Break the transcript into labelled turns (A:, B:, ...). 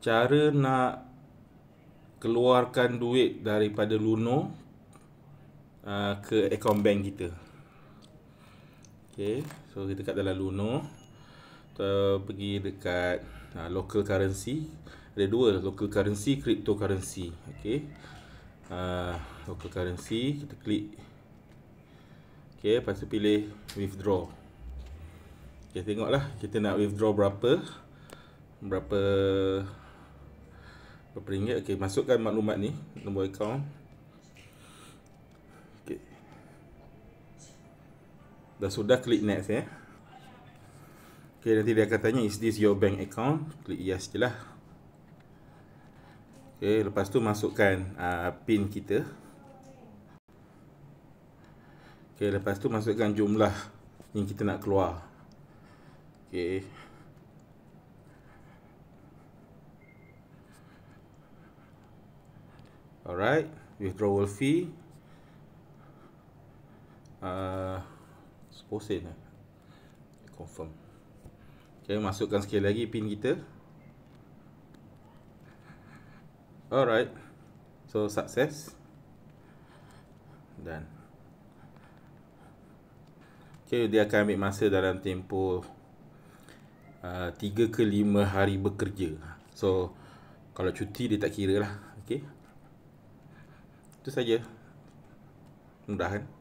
A: cara nak keluarkan duit daripada Luno uh, ke akaun bank kita. Okey, so kita kat dalam Luno. Kita pergi dekat uh, local currency. Ada dua, local currency, cryptocurrency. Okey. Uh, local currency, kita klik. Okay, lepas pilih withdraw. Okay, tengoklah kita nak withdraw berapa. Berapa berperingat okey masukkan maklumat ni nombor akaun okey dah sudah klik next ya eh. okey nanti dia akan tanya is this your bank account klik yes jelah okey lepas tu masukkan uh, pin kita okey lepas tu masukkan jumlah yang kita nak keluar okey alright withdrawal fee uh, 10 sen eh. confirm Okay, masukkan sekali lagi pin kita alright so success dan okay dia akan ambil masa dalam tempoh uh, 3 ke 5 hari bekerja so kalau cuti dia tak kira lah okay. Itu saja. Mudah kan?